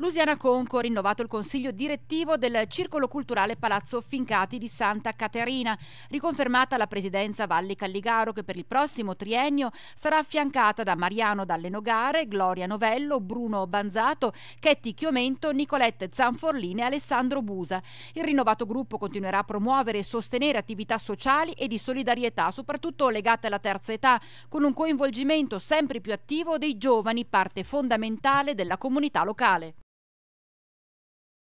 Luciana Conco ha rinnovato il consiglio direttivo del Circolo Culturale Palazzo Fincati di Santa Caterina, riconfermata la presidenza Valli Calligaro che per il prossimo triennio sarà affiancata da Mariano Dalle Nogare, Gloria Novello, Bruno Banzato, Chetti Chiomento, Nicolette Zanforline e Alessandro Busa. Il rinnovato gruppo continuerà a promuovere e sostenere attività sociali e di solidarietà, soprattutto legate alla terza età, con un coinvolgimento sempre più attivo dei giovani, parte fondamentale della comunità locale.